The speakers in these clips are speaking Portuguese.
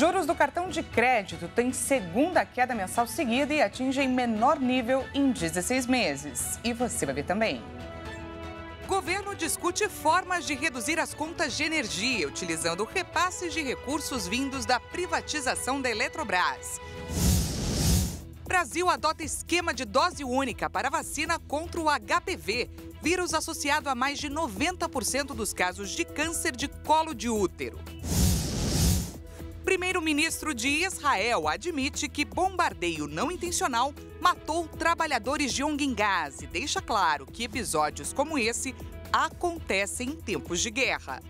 Juros do cartão de crédito têm segunda queda mensal seguida e atingem menor nível em 16 meses. E você vai ver também. Governo discute formas de reduzir as contas de energia, utilizando repasses de recursos vindos da privatização da Eletrobras. Brasil adota esquema de dose única para vacina contra o HPV, vírus associado a mais de 90% dos casos de câncer de colo de útero. Primeiro-ministro de Israel admite que bombardeio não intencional matou trabalhadores de Onguingás e deixa claro que episódios como esse acontecem em tempos de guerra.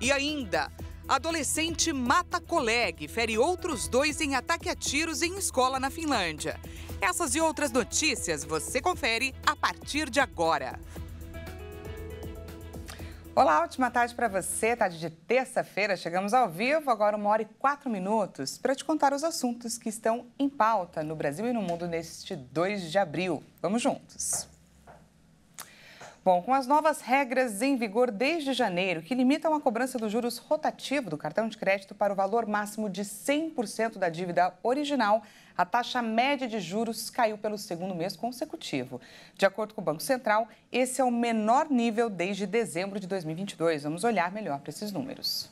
E ainda, adolescente mata colega e fere outros dois em ataque a tiros em escola na Finlândia. Essas e outras notícias você confere a partir de agora. Olá, ótima tarde para você. Tarde de terça-feira, chegamos ao vivo, agora uma hora e quatro minutos, para te contar os assuntos que estão em pauta no Brasil e no mundo neste 2 de abril. Vamos juntos. Bom, com as novas regras em vigor desde janeiro, que limitam a cobrança dos juros rotativo do cartão de crédito para o valor máximo de 100% da dívida original, a taxa média de juros caiu pelo segundo mês consecutivo. De acordo com o Banco Central, esse é o menor nível desde dezembro de 2022. Vamos olhar melhor para esses números.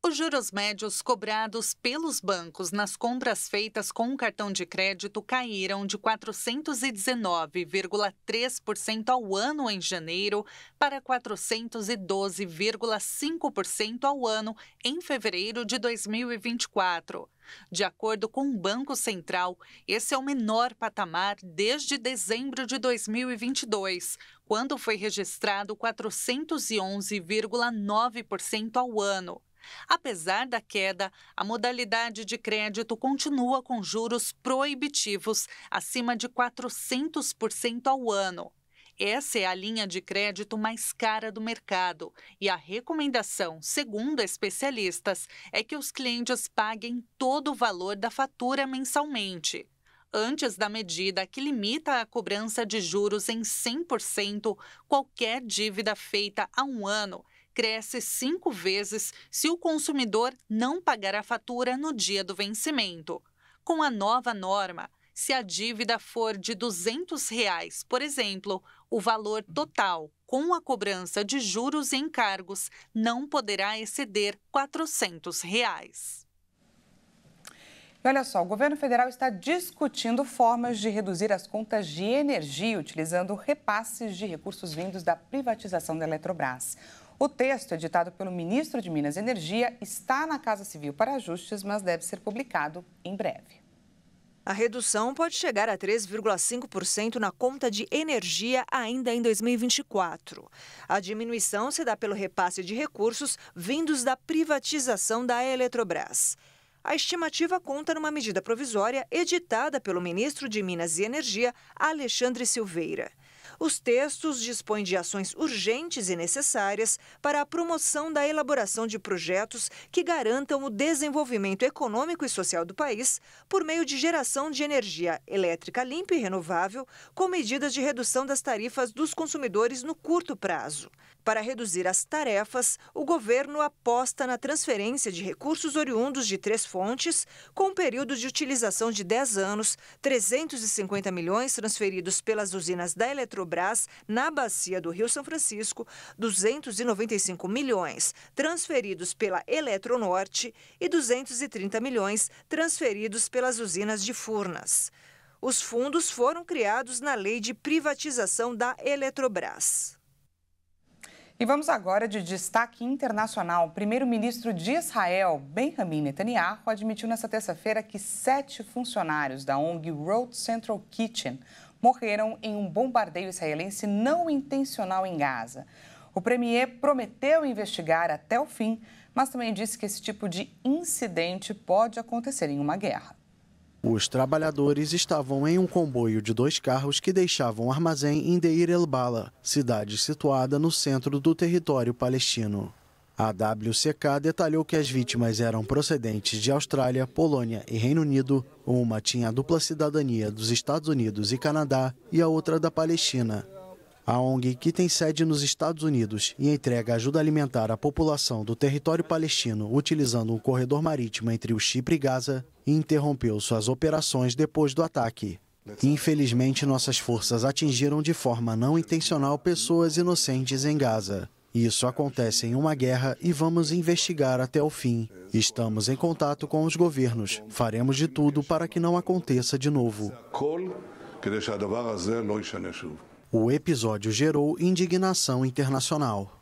Os juros médios cobrados pelos bancos nas compras feitas com o cartão de crédito caíram de 419,3% ao ano em janeiro para 412,5% ao ano em fevereiro de 2024. De acordo com o Banco Central, esse é o menor patamar desde dezembro de 2022, quando foi registrado 411,9% ao ano. Apesar da queda, a modalidade de crédito continua com juros proibitivos acima de 400% ao ano. Essa é a linha de crédito mais cara do mercado e a recomendação, segundo especialistas, é que os clientes paguem todo o valor da fatura mensalmente. Antes da medida que limita a cobrança de juros em 100%, qualquer dívida feita há um ano cresce cinco vezes se o consumidor não pagar a fatura no dia do vencimento. Com a nova norma, se a dívida for de R$ 200, reais, por exemplo, o valor total, com a cobrança de juros e encargos, não poderá exceder R$ 400. Reais. E olha só, o governo federal está discutindo formas de reduzir as contas de energia utilizando repasses de recursos vindos da privatização da Eletrobras. O texto, editado pelo ministro de Minas e Energia, está na Casa Civil para ajustes, mas deve ser publicado em breve. A redução pode chegar a 3,5% na conta de energia ainda em 2024. A diminuição se dá pelo repasse de recursos vindos da privatização da Eletrobras. A estimativa conta numa medida provisória editada pelo ministro de Minas e Energia, Alexandre Silveira. Os textos dispõem de ações urgentes e necessárias para a promoção da elaboração de projetos que garantam o desenvolvimento econômico e social do país por meio de geração de energia elétrica limpa e renovável, com medidas de redução das tarifas dos consumidores no curto prazo. Para reduzir as tarefas, o governo aposta na transferência de recursos oriundos de três fontes, com um período de utilização de 10 anos, 350 milhões transferidos pelas usinas da Eletrobras na bacia do Rio São Francisco, 295 milhões transferidos pela Eletronorte e 230 milhões transferidos pelas usinas de Furnas. Os fundos foram criados na Lei de Privatização da Eletrobras. E vamos agora de destaque internacional. Primeiro-ministro de Israel, Benjamin Netanyahu, admitiu nesta terça-feira que sete funcionários da ONG Road Central Kitchen morreram em um bombardeio israelense não intencional em Gaza. O premier prometeu investigar até o fim, mas também disse que esse tipo de incidente pode acontecer em uma guerra. Os trabalhadores estavam em um comboio de dois carros que deixavam o armazém em Deir el-Bala, cidade situada no centro do território palestino. A WCK detalhou que as vítimas eram procedentes de Austrália, Polônia e Reino Unido. Uma tinha a dupla cidadania dos Estados Unidos e Canadá e a outra da Palestina. A ONG, que tem sede nos Estados Unidos e entrega ajuda alimentar à população do território palestino utilizando um corredor marítimo entre o Chipre e Gaza, e interrompeu suas operações depois do ataque. Infelizmente, nossas forças atingiram de forma não intencional pessoas inocentes em Gaza. Isso acontece em uma guerra e vamos investigar até o fim. Estamos em contato com os governos. Faremos de tudo para que não aconteça de novo. O episódio gerou indignação internacional.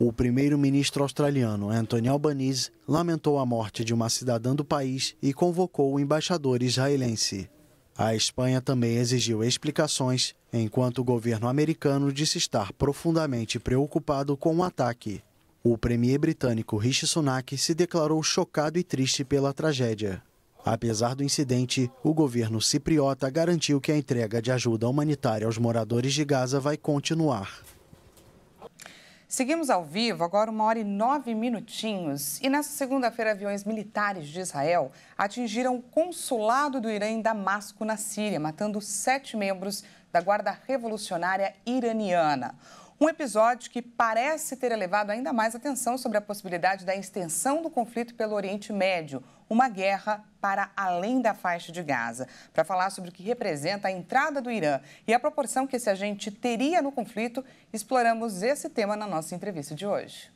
O primeiro-ministro australiano Anthony Albanese lamentou a morte de uma cidadã do país e convocou o embaixador israelense. A Espanha também exigiu explicações, enquanto o governo americano disse estar profundamente preocupado com o ataque. O premier britânico Rishi Sunak se declarou chocado e triste pela tragédia. Apesar do incidente, o governo cipriota garantiu que a entrega de ajuda humanitária aos moradores de Gaza vai continuar. Seguimos ao vivo, agora uma hora e nove minutinhos. E nessa segunda-feira, aviões militares de Israel atingiram o consulado do Irã em Damasco, na Síria, matando sete membros da Guarda Revolucionária Iraniana. Um episódio que parece ter elevado ainda mais atenção sobre a possibilidade da extensão do conflito pelo Oriente Médio, uma guerra para além da faixa de Gaza, para falar sobre o que representa a entrada do Irã e a proporção que esse agente teria no conflito, exploramos esse tema na nossa entrevista de hoje.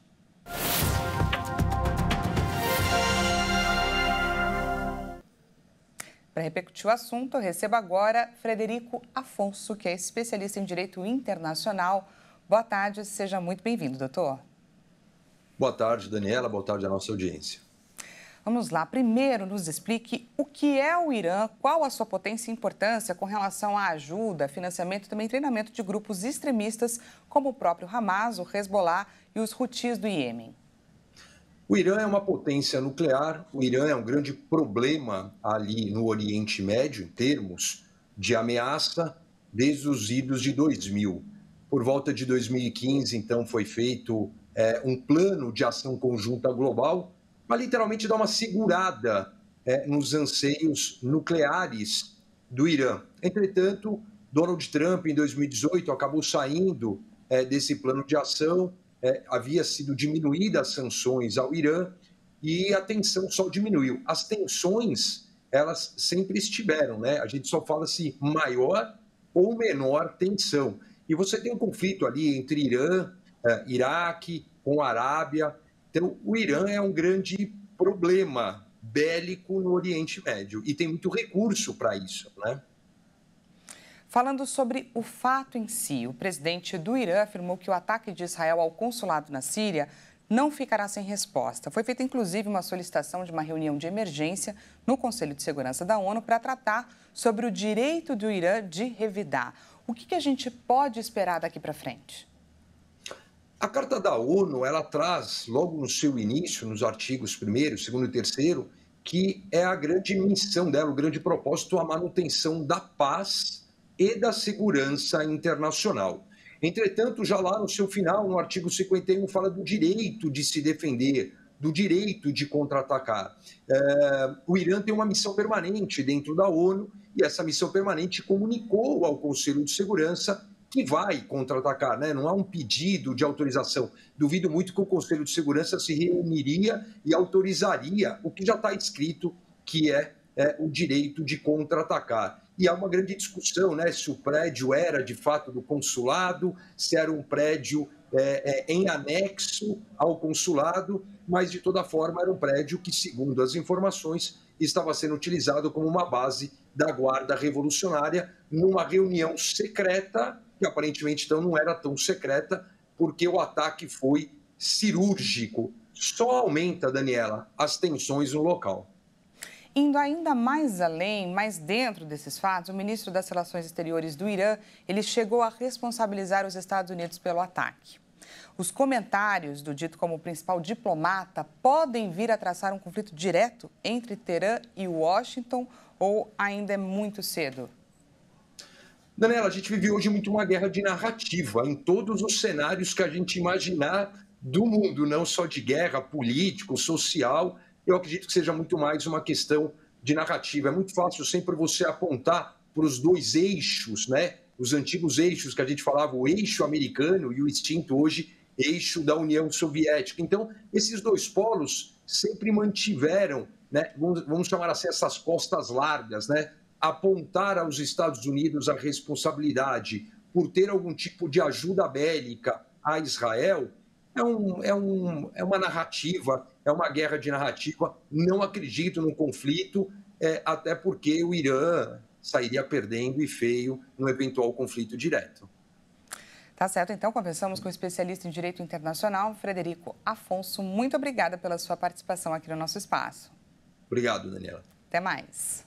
Para repercutir o assunto, eu recebo agora Frederico Afonso, que é especialista em direito internacional. Boa tarde, seja muito bem-vindo, doutor. Boa tarde, Daniela. Boa tarde à nossa audiência. Vamos lá, primeiro nos explique o que é o Irã, qual a sua potência e importância com relação à ajuda, financiamento e também treinamento de grupos extremistas como o próprio Hamas, o Hezbollah e os Houthis do Iêmen. O Irã é uma potência nuclear, o Irã é um grande problema ali no Oriente Médio, em termos de ameaça, desde os idos de 2000. Por volta de 2015, então, foi feito é, um plano de ação conjunta global para literalmente dar uma segurada é, nos anseios nucleares do Irã. Entretanto, Donald Trump, em 2018, acabou saindo é, desse plano de ação, é, havia sido diminuída as sanções ao Irã e a tensão só diminuiu. As tensões, elas sempre estiveram, né? A gente só fala se maior ou menor tensão. E você tem um conflito ali entre Irã, é, Iraque, com a Arábia, então, o Irã é um grande problema bélico no Oriente Médio e tem muito recurso para isso, né? Falando sobre o fato em si, o presidente do Irã afirmou que o ataque de Israel ao consulado na Síria não ficará sem resposta. Foi feita inclusive uma solicitação de uma reunião de emergência no Conselho de Segurança da ONU para tratar sobre o direito do Irã de revidar. O que, que a gente pode esperar daqui para frente? A Carta da ONU, ela traz, logo no seu início, nos artigos 1 segundo e terceiro, que é a grande missão dela, o grande propósito, a manutenção da paz e da segurança internacional. Entretanto, já lá no seu final, no artigo 51, fala do direito de se defender, do direito de contra-atacar. É, o Irã tem uma missão permanente dentro da ONU e essa missão permanente comunicou ao Conselho de Segurança que vai contra-atacar, né? não há um pedido de autorização. Duvido muito que o Conselho de Segurança se reuniria e autorizaria o que já está escrito, que é, é o direito de contra-atacar. E há uma grande discussão né? se o prédio era de fato do consulado, se era um prédio é, é, em anexo ao consulado, mas de toda forma era um prédio que, segundo as informações, estava sendo utilizado como uma base da Guarda Revolucionária numa reunião secreta que aparentemente então não era tão secreta, porque o ataque foi cirúrgico. Só aumenta, Daniela, as tensões no local. Indo ainda mais além, mais dentro desses fatos, o ministro das Relações Exteriores do Irã, ele chegou a responsabilizar os Estados Unidos pelo ataque. Os comentários do dito como principal diplomata podem vir a traçar um conflito direto entre Teherã e Washington ou ainda é muito cedo? Daniela, a gente vive hoje muito uma guerra de narrativa em todos os cenários que a gente imaginar do mundo, não só de guerra, político, social. Eu acredito que seja muito mais uma questão de narrativa. É muito fácil sempre você apontar para os dois eixos, né? Os antigos eixos que a gente falava, o eixo americano e o extinto hoje eixo da União Soviética. Então, esses dois polos sempre mantiveram, né? Vamos, vamos chamar assim essas costas largas, né? apontar aos Estados Unidos a responsabilidade por ter algum tipo de ajuda bélica a Israel é, um, é, um, é uma narrativa, é uma guerra de narrativa. Não acredito no conflito, é, até porque o Irã sairia perdendo e feio num eventual conflito direto. Tá certo, então conversamos com o especialista em direito internacional, Frederico Afonso. Muito obrigada pela sua participação aqui no nosso espaço. Obrigado, Daniela. Até mais.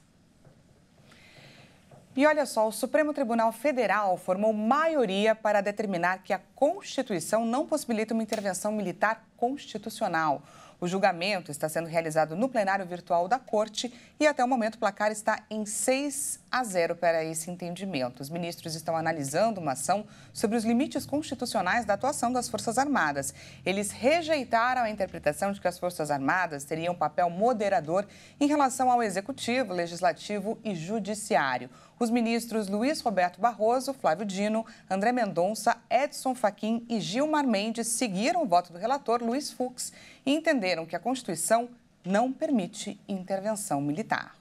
E olha só, o Supremo Tribunal Federal formou maioria para determinar que a Constituição não possibilita uma intervenção militar constitucional. O julgamento está sendo realizado no plenário virtual da Corte e até o momento o placar está em 6 a 0 para esse entendimento. Os ministros estão analisando uma ação sobre os limites constitucionais da atuação das Forças Armadas. Eles rejeitaram a interpretação de que as Forças Armadas teriam um papel moderador em relação ao Executivo, Legislativo e Judiciário. Os ministros Luiz Roberto Barroso, Flávio Dino, André Mendonça, Edson Fachin e Gilmar Mendes seguiram o voto do relator Luiz Fux e entenderam que a Constituição não permite intervenção militar.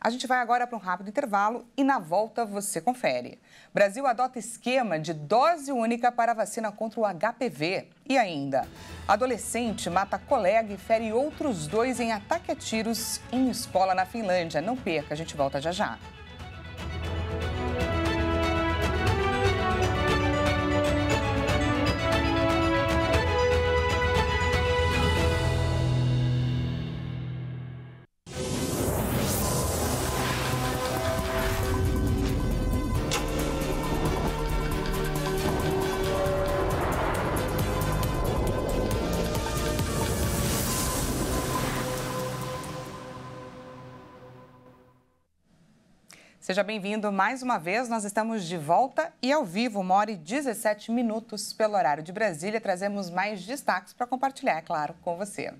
A gente vai agora para um rápido intervalo e na volta você confere. Brasil adota esquema de dose única para vacina contra o HPV. E ainda, adolescente mata colega e fere outros dois em ataque a tiros em escola na Finlândia. Não perca, a gente volta já já. Seja bem-vindo mais uma vez. Nós estamos de volta e ao vivo, uma hora e 17 minutos pelo horário de Brasília. Trazemos mais destaques para compartilhar, é claro, com você.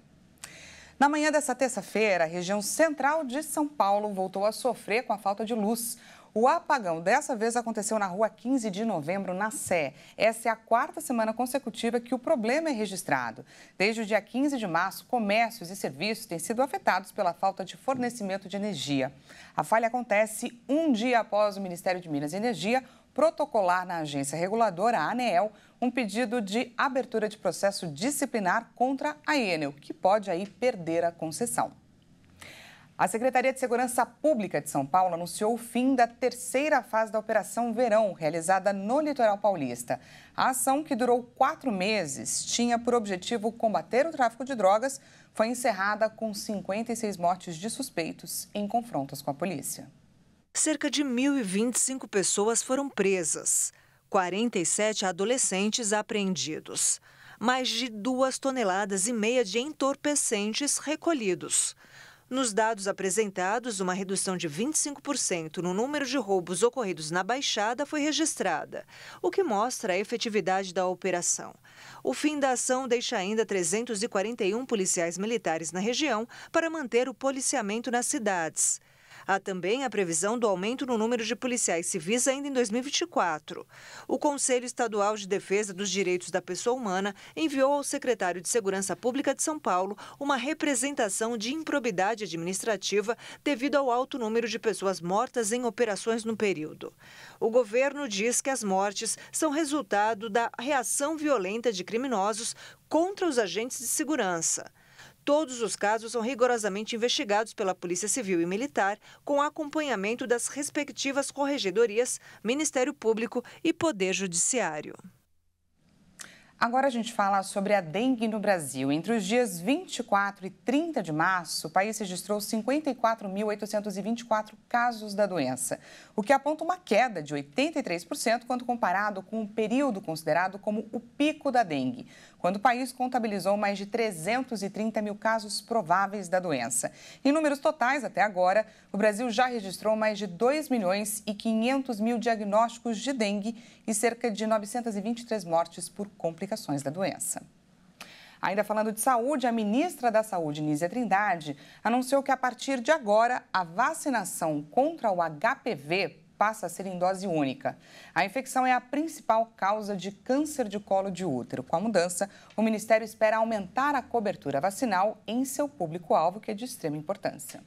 Na manhã dessa terça-feira, a região central de São Paulo voltou a sofrer com a falta de luz. O apagão dessa vez aconteceu na rua 15 de novembro, na Sé. Essa é a quarta semana consecutiva que o problema é registrado. Desde o dia 15 de março, comércios e serviços têm sido afetados pela falta de fornecimento de energia. A falha acontece um dia após o Ministério de Minas e Energia protocolar na agência reguladora, a ANEEL, um pedido de abertura de processo disciplinar contra a Enel, que pode aí perder a concessão. A Secretaria de Segurança Pública de São Paulo anunciou o fim da terceira fase da Operação Verão, realizada no litoral paulista. A ação, que durou quatro meses, tinha por objetivo combater o tráfico de drogas, foi encerrada com 56 mortes de suspeitos em confrontos com a polícia. Cerca de 1.025 pessoas foram presas, 47 adolescentes apreendidos, mais de duas toneladas e meia de entorpecentes recolhidos nos dados apresentados, uma redução de 25% no número de roubos ocorridos na Baixada foi registrada, o que mostra a efetividade da operação. O fim da ação deixa ainda 341 policiais militares na região para manter o policiamento nas cidades. Há também a previsão do aumento no número de policiais civis ainda em 2024. O Conselho Estadual de Defesa dos Direitos da Pessoa Humana enviou ao secretário de Segurança Pública de São Paulo uma representação de improbidade administrativa devido ao alto número de pessoas mortas em operações no período. O governo diz que as mortes são resultado da reação violenta de criminosos contra os agentes de segurança. Todos os casos são rigorosamente investigados pela Polícia Civil e Militar, com acompanhamento das respectivas corregedorias, Ministério Público e Poder Judiciário. Agora a gente fala sobre a dengue no Brasil. Entre os dias 24 e 30 de março, o país registrou 54.824 casos da doença, o que aponta uma queda de 83% quando comparado com o período considerado como o pico da dengue quando o país contabilizou mais de 330 mil casos prováveis da doença. Em números totais, até agora, o Brasil já registrou mais de 2 milhões e 500 mil diagnósticos de dengue e cerca de 923 mortes por complicações da doença. Ainda falando de saúde, a ministra da Saúde, Nízia Trindade, anunciou que a partir de agora a vacinação contra o HPV passa a ser em dose única. A infecção é a principal causa de câncer de colo de útero. Com a mudança, o Ministério espera aumentar a cobertura vacinal em seu público-alvo, que é de extrema importância.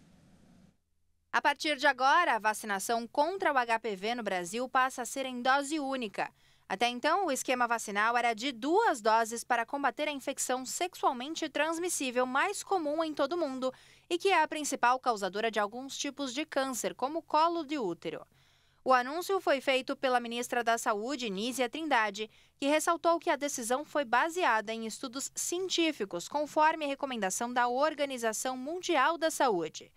A partir de agora, a vacinação contra o HPV no Brasil passa a ser em dose única. Até então, o esquema vacinal era de duas doses para combater a infecção sexualmente transmissível mais comum em todo o mundo e que é a principal causadora de alguns tipos de câncer, como colo de útero. O anúncio foi feito pela ministra da Saúde, Nízia Trindade, que ressaltou que a decisão foi baseada em estudos científicos, conforme recomendação da Organização Mundial da Saúde.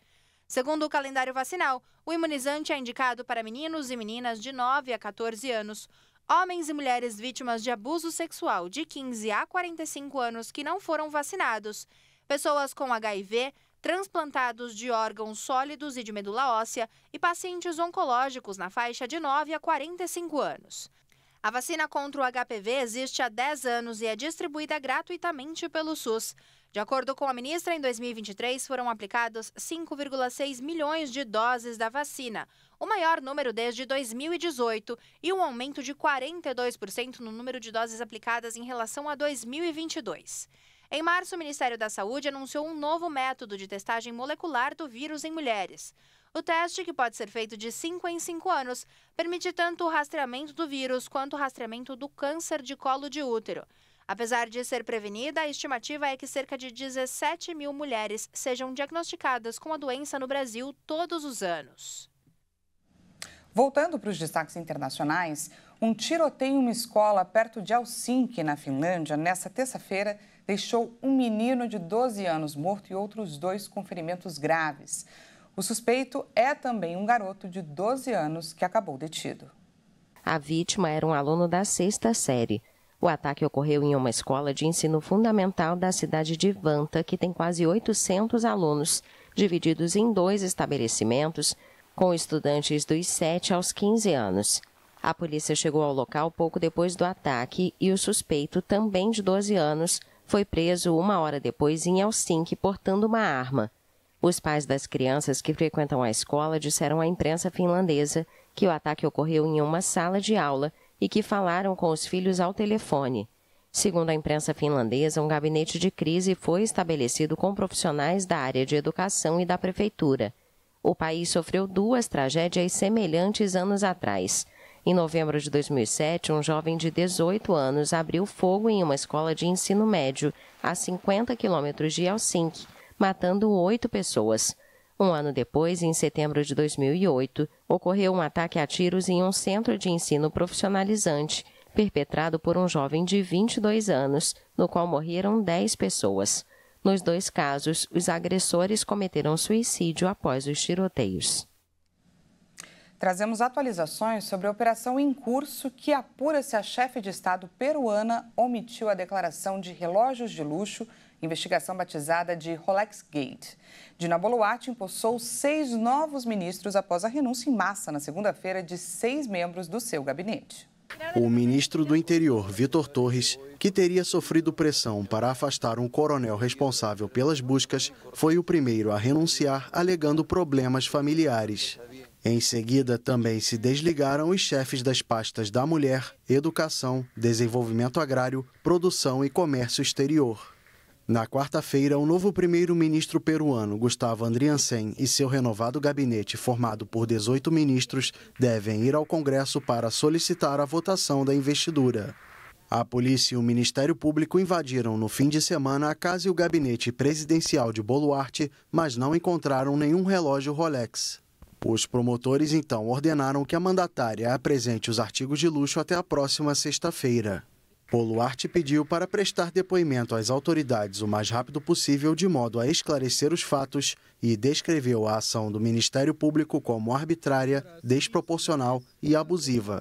Segundo o calendário vacinal, o imunizante é indicado para meninos e meninas de 9 a 14 anos, homens e mulheres vítimas de abuso sexual de 15 a 45 anos que não foram vacinados, pessoas com HIV, transplantados de órgãos sólidos e de medula óssea e pacientes oncológicos na faixa de 9 a 45 anos. A vacina contra o HPV existe há 10 anos e é distribuída gratuitamente pelo SUS. De acordo com a ministra, em 2023 foram aplicados 5,6 milhões de doses da vacina, o maior número desde 2018 e um aumento de 42% no número de doses aplicadas em relação a 2022. Em março, o Ministério da Saúde anunciou um novo método de testagem molecular do vírus em mulheres. O teste, que pode ser feito de 5 em 5 anos, permite tanto o rastreamento do vírus quanto o rastreamento do câncer de colo de útero. Apesar de ser prevenida, a estimativa é que cerca de 17 mil mulheres sejam diagnosticadas com a doença no Brasil todos os anos. Voltando para os destaques internacionais, um tiroteio em uma escola perto de Helsinki, na Finlândia, nesta terça-feira, deixou um menino de 12 anos morto e outros dois com ferimentos graves. O suspeito é também um garoto de 12 anos que acabou detido. A vítima era um aluno da sexta série. O ataque ocorreu em uma escola de ensino fundamental da cidade de Vanta, que tem quase 800 alunos, divididos em dois estabelecimentos, com estudantes dos 7 aos 15 anos. A polícia chegou ao local pouco depois do ataque e o suspeito, também de 12 anos, foi preso uma hora depois em Helsinki portando uma arma. Os pais das crianças que frequentam a escola disseram à imprensa finlandesa que o ataque ocorreu em uma sala de aula e que falaram com os filhos ao telefone. Segundo a imprensa finlandesa, um gabinete de crise foi estabelecido com profissionais da área de educação e da prefeitura. O país sofreu duas tragédias semelhantes anos atrás. Em novembro de 2007, um jovem de 18 anos abriu fogo em uma escola de ensino médio, a 50 quilômetros de Helsinki, matando oito pessoas. Um ano depois, em setembro de 2008, ocorreu um ataque a tiros em um centro de ensino profissionalizante, perpetrado por um jovem de 22 anos, no qual morreram 10 pessoas. Nos dois casos, os agressores cometeram suicídio após os tiroteios trazemos atualizações sobre a operação em curso que apura se a chefe de Estado peruana omitiu a declaração de relógios de luxo, investigação batizada de Rolex Gate. Dina Boluarte impulsou seis novos ministros após a renúncia em massa na segunda-feira de seis membros do seu gabinete. O ministro do Interior, Vitor Torres, que teria sofrido pressão para afastar um coronel responsável pelas buscas, foi o primeiro a renunciar, alegando problemas familiares. Em seguida, também se desligaram os chefes das pastas da Mulher, Educação, Desenvolvimento Agrário, Produção e Comércio Exterior. Na quarta-feira, o novo primeiro-ministro peruano, Gustavo Andriansen, e seu renovado gabinete, formado por 18 ministros, devem ir ao Congresso para solicitar a votação da investidura. A polícia e o Ministério Público invadiram no fim de semana a casa e o gabinete presidencial de Boluarte, mas não encontraram nenhum relógio Rolex. Os promotores, então, ordenaram que a mandatária apresente os artigos de luxo até a próxima sexta-feira. Poluarte pediu para prestar depoimento às autoridades o mais rápido possível de modo a esclarecer os fatos e descreveu a ação do Ministério Público como arbitrária, desproporcional e abusiva.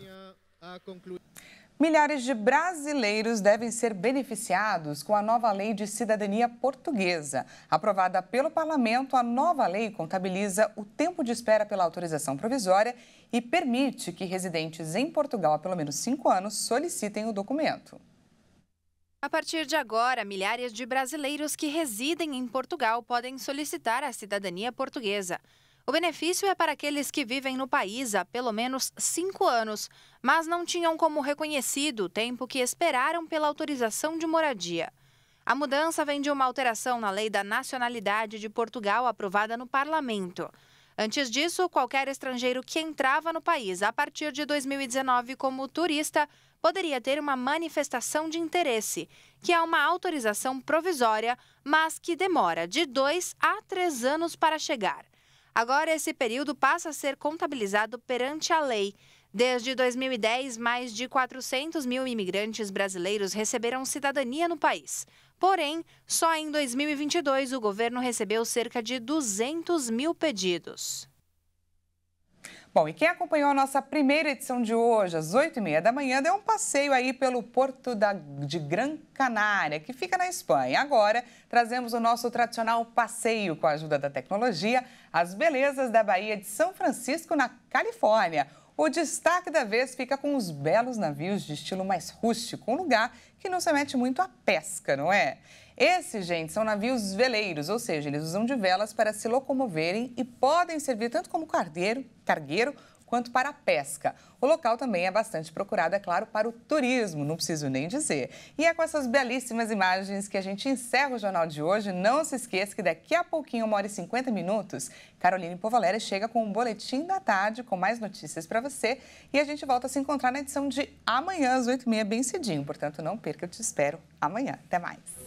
Milhares de brasileiros devem ser beneficiados com a nova Lei de Cidadania Portuguesa. Aprovada pelo Parlamento, a nova lei contabiliza o tempo de espera pela autorização provisória e permite que residentes em Portugal há pelo menos cinco anos solicitem o documento. A partir de agora, milhares de brasileiros que residem em Portugal podem solicitar a cidadania portuguesa. O benefício é para aqueles que vivem no país há pelo menos cinco anos, mas não tinham como reconhecido o tempo que esperaram pela autorização de moradia. A mudança vem de uma alteração na lei da nacionalidade de Portugal aprovada no parlamento. Antes disso, qualquer estrangeiro que entrava no país a partir de 2019 como turista poderia ter uma manifestação de interesse, que é uma autorização provisória, mas que demora de dois a três anos para chegar. Agora, esse período passa a ser contabilizado perante a lei. Desde 2010, mais de 400 mil imigrantes brasileiros receberam cidadania no país. Porém, só em 2022 o governo recebeu cerca de 200 mil pedidos. Bom, e quem acompanhou a nossa primeira edição de hoje, às 8h30 da manhã, deu um passeio aí pelo porto da, de Gran Canária, que fica na Espanha. Agora, trazemos o nosso tradicional passeio com a ajuda da tecnologia, as belezas da Baía de São Francisco, na Califórnia. O destaque da vez fica com os belos navios de estilo mais rústico, um lugar que não se mete muito à pesca, não é? Esses, gente, são navios veleiros, ou seja, eles usam de velas para se locomoverem e podem servir tanto como cargueiro, cargueiro quanto para a pesca. O local também é bastante procurado, é claro, para o turismo, não preciso nem dizer. E é com essas belíssimas imagens que a gente encerra o jornal de hoje. Não se esqueça que daqui a pouquinho, uma hora e 50 minutos, Caroline Povalera chega com um boletim da tarde, com mais notícias para você. E a gente volta a se encontrar na edição de amanhã, às 8h30, bem cedinho. Portanto, não perca, eu te espero amanhã. Até mais.